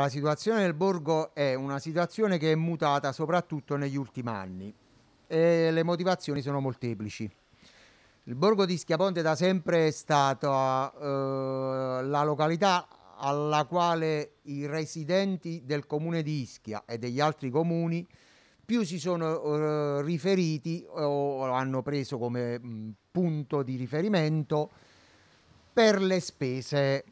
La situazione del borgo è una situazione che è mutata soprattutto negli ultimi anni e le motivazioni sono molteplici. Il borgo di Schiaponte da sempre è stata eh, la località alla quale i residenti del comune di Ischia e degli altri comuni più si sono eh, riferiti o hanno preso come mh, punto di riferimento per le spese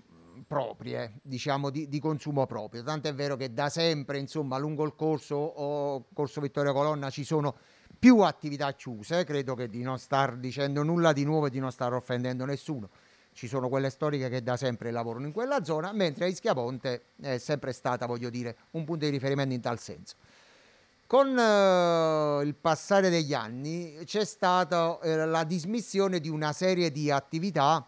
proprie, diciamo di, di, consumo proprio. Tanto è vero che da sempre, insomma, lungo il corso o corso Vittorio Colonna ci sono più attività chiuse. Credo che di non star dicendo nulla di nuovo e di non star offendendo nessuno. Ci sono quelle storiche che da sempre lavorano in quella zona, mentre a Ischiaponte è sempre stata, voglio dire, un punto di riferimento in tal senso. Con eh, il passare degli anni c'è stata eh, la dismissione di una serie di attività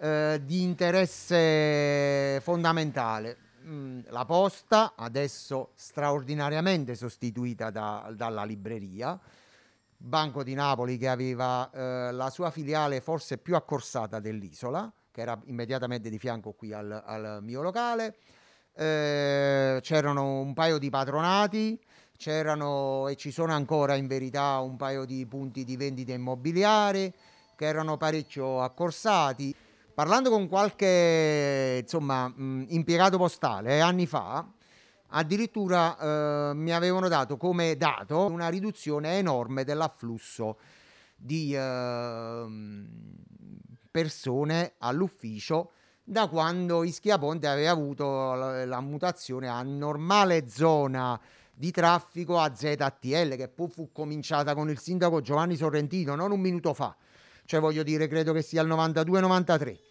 eh, di interesse fondamentale. Mm, la posta, adesso straordinariamente sostituita da, dalla libreria, Banco di Napoli che aveva eh, la sua filiale forse più accorsata dell'isola, che era immediatamente di fianco qui al, al mio locale, eh, c'erano un paio di patronati, c'erano e ci sono ancora in verità un paio di punti di vendita immobiliare che erano parecchio accorsati parlando con qualche insomma, mh, impiegato postale eh, anni fa, addirittura eh, mi avevano dato come dato una riduzione enorme dell'afflusso di eh, persone all'ufficio da quando Ischia Ponte aveva avuto la, la mutazione a normale zona di traffico a ZTL che poi fu cominciata con il sindaco Giovanni Sorrentino non un minuto fa cioè voglio dire credo che sia il 92-93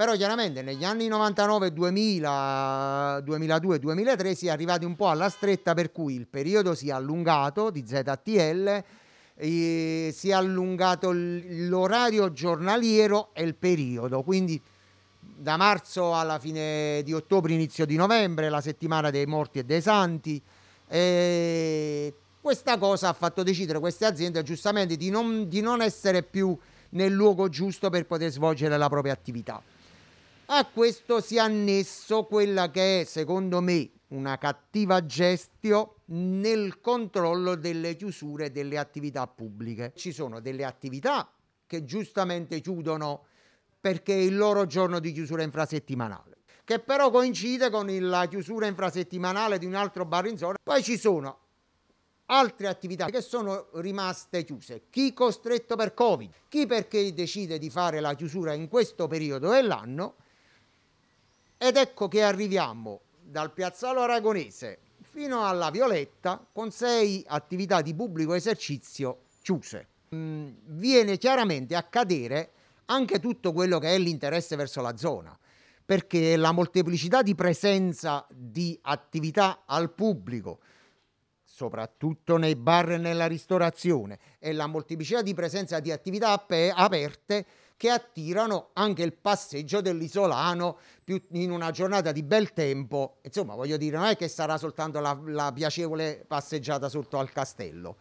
però chiaramente negli anni 99, 2000, 2002, 2003 si è arrivati un po' alla stretta per cui il periodo si è allungato di ZTL, eh, si è allungato l'orario giornaliero e il periodo, quindi da marzo alla fine di ottobre, inizio di novembre, la settimana dei morti e dei santi. E questa cosa ha fatto decidere queste aziende giustamente di non, di non essere più nel luogo giusto per poter svolgere la propria attività. A questo si è annesso quella che è, secondo me, una cattiva gestio nel controllo delle chiusure delle attività pubbliche. Ci sono delle attività che giustamente chiudono perché è il loro giorno di chiusura infrasettimanale, che però coincide con la chiusura infrasettimanale di un altro bar in zona. Poi ci sono altre attività che sono rimaste chiuse. Chi costretto per Covid, chi perché decide di fare la chiusura in questo periodo dell'anno ed ecco che arriviamo dal piazzale aragonese fino alla Violetta con sei attività di pubblico esercizio chiuse. Mm, viene chiaramente a cadere anche tutto quello che è l'interesse verso la zona, perché la molteplicità di presenza di attività al pubblico soprattutto nei bar e nella ristorazione, e la molteplicità di presenza di attività ap- aperte che attirano anche il passeggio dell'isolano in una giornata di bel tempo. Insomma, voglio dire, non è che sarà soltanto la, la piacevole passeggiata sotto al castello.